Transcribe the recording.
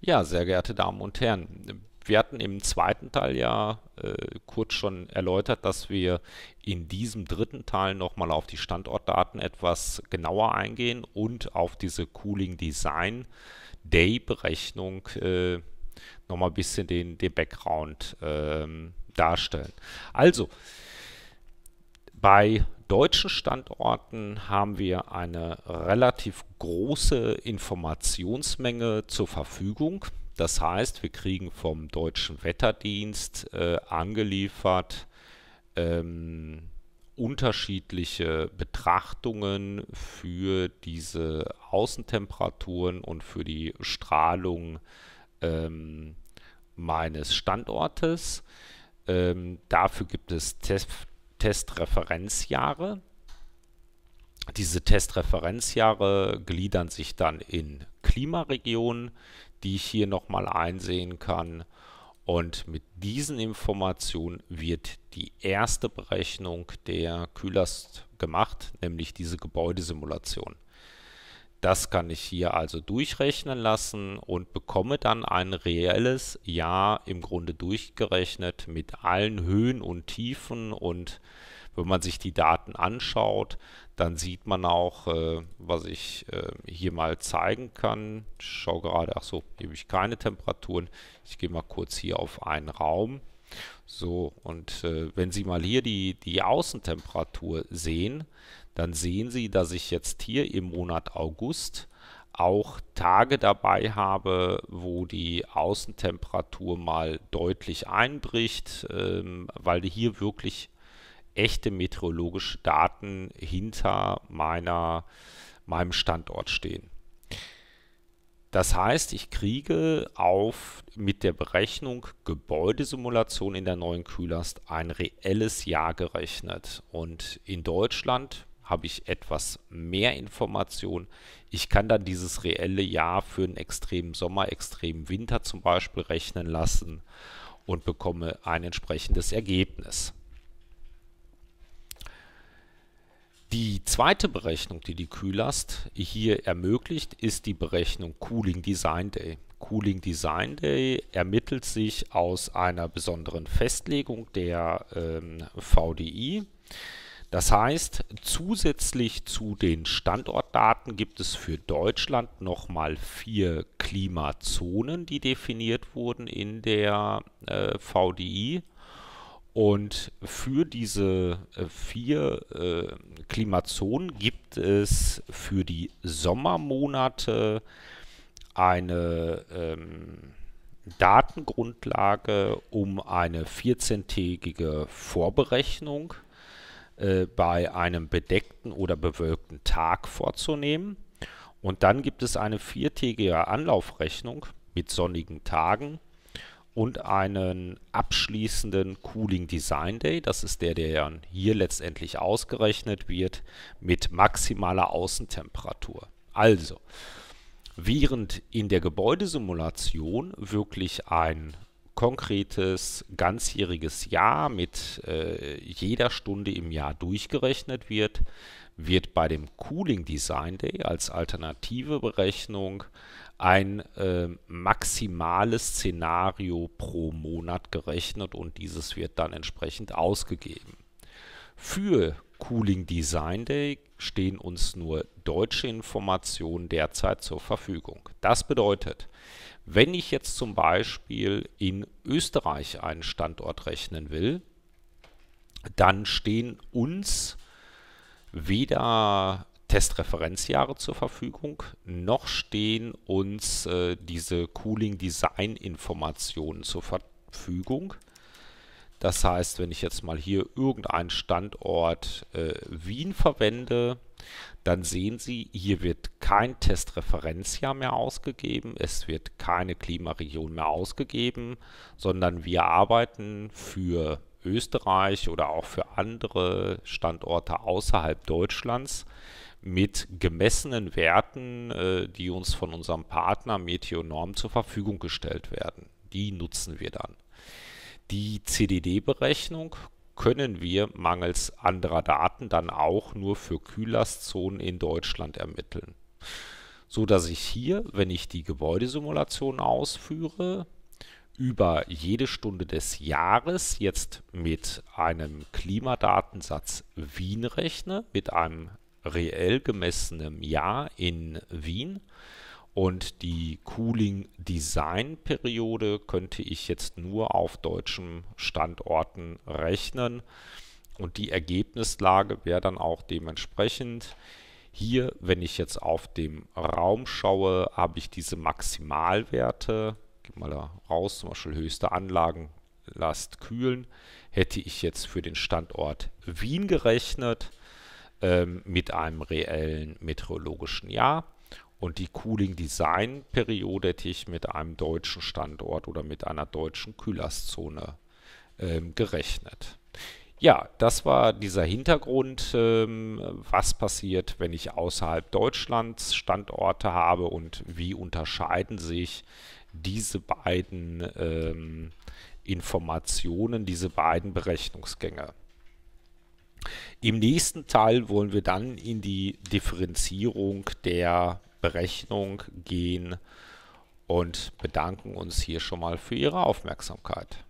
Ja, sehr geehrte Damen und Herren, wir hatten im zweiten Teil ja äh, kurz schon erläutert, dass wir in diesem dritten Teil nochmal auf die Standortdaten etwas genauer eingehen und auf diese Cooling Design Day Berechnung äh, nochmal ein bisschen den, den Background äh, darstellen. Also, bei deutschen Standorten haben wir eine relativ große Informationsmenge zur Verfügung. Das heißt, wir kriegen vom deutschen Wetterdienst äh, angeliefert ähm, unterschiedliche Betrachtungen für diese Außentemperaturen und für die Strahlung ähm, meines Standortes. Ähm, dafür gibt es Test Testreferenzjahre. Diese Testreferenzjahre gliedern sich dann in Klimaregionen, die ich hier nochmal einsehen kann. Und mit diesen Informationen wird die erste Berechnung der Kühlast gemacht, nämlich diese Gebäudesimulation. Das kann ich hier also durchrechnen lassen und bekomme dann ein reelles Jahr im Grunde durchgerechnet mit allen Höhen und Tiefen und wenn man sich die Daten anschaut, dann sieht man auch, äh, was ich äh, hier mal zeigen kann. Ich schaue gerade, ach so, hier habe ich keine Temperaturen. Ich gehe mal kurz hier auf einen Raum. So, und äh, wenn Sie mal hier die, die Außentemperatur sehen, dann sehen Sie, dass ich jetzt hier im Monat August auch Tage dabei habe, wo die Außentemperatur mal deutlich einbricht, ähm, weil hier wirklich echte meteorologische Daten hinter meiner, meinem Standort stehen. Das heißt, ich kriege auf mit der Berechnung Gebäudesimulation in der neuen Kühlast ein reelles Jahr gerechnet. Und in Deutschland habe ich etwas mehr Informationen. Ich kann dann dieses reelle Jahr für einen extremen Sommer, extremen Winter zum Beispiel rechnen lassen und bekomme ein entsprechendes Ergebnis. Die zweite Berechnung, die die Kühllast hier ermöglicht, ist die Berechnung Cooling Design Day. Cooling Design Day ermittelt sich aus einer besonderen Festlegung der ähm, VDI. Das heißt, zusätzlich zu den Standortdaten gibt es für Deutschland nochmal vier Klimazonen, die definiert wurden in der äh, VDI. Und für diese äh, vier äh, Klimazonen gibt es für die Sommermonate eine ähm, Datengrundlage, um eine 14-tägige Vorberechnung äh, bei einem bedeckten oder bewölkten Tag vorzunehmen. Und dann gibt es eine viertägige Anlaufrechnung mit sonnigen Tagen und einen abschließenden Cooling Design Day. Das ist der, der hier letztendlich ausgerechnet wird mit maximaler Außentemperatur. Also, während in der Gebäudesimulation wirklich ein konkretes ganzjähriges Jahr mit äh, jeder Stunde im Jahr durchgerechnet wird, wird bei dem Cooling Design Day als alternative Berechnung ein äh, maximales Szenario pro Monat gerechnet und dieses wird dann entsprechend ausgegeben. Für Cooling Design Day stehen uns nur deutsche Informationen derzeit zur Verfügung. Das bedeutet, wenn ich jetzt zum Beispiel in Österreich einen Standort rechnen will, dann stehen uns weder Testreferenzjahre zur Verfügung, noch stehen uns äh, diese Cooling Design Informationen zur Verfügung. Das heißt, wenn ich jetzt mal hier irgendeinen Standort äh, Wien verwende, dann sehen Sie, hier wird kein Testreferenzjahr mehr ausgegeben, es wird keine Klimaregion mehr ausgegeben, sondern wir arbeiten für Österreich oder auch für andere Standorte außerhalb Deutschlands mit gemessenen Werten, äh, die uns von unserem Partner Meteonorm zur Verfügung gestellt werden. Die nutzen wir dann. Die CDD-Berechnung können wir mangels anderer Daten dann auch nur für Kühllastzonen in Deutschland ermitteln. So dass ich hier, wenn ich die Gebäudesimulation ausführe, über jede Stunde des Jahres jetzt mit einem Klimadatensatz Wien rechne, mit einem reell gemessenem Jahr in Wien. Und die Cooling Design Periode könnte ich jetzt nur auf deutschen Standorten rechnen. Und die Ergebnislage wäre dann auch dementsprechend. Hier, wenn ich jetzt auf dem Raum schaue, habe ich diese Maximalwerte. Gib mal da raus, zum Beispiel höchste Anlagenlast kühlen. Hätte ich jetzt für den Standort Wien gerechnet, ähm, mit einem reellen meteorologischen Jahr. Und die Cooling Design Periode hätte ich mit einem deutschen Standort oder mit einer deutschen Kühlerszone ähm, gerechnet. Ja, das war dieser Hintergrund, ähm, was passiert, wenn ich außerhalb Deutschlands Standorte habe und wie unterscheiden sich diese beiden ähm, Informationen, diese beiden Berechnungsgänge. Im nächsten Teil wollen wir dann in die Differenzierung der Berechnung gehen und bedanken uns hier schon mal für Ihre Aufmerksamkeit.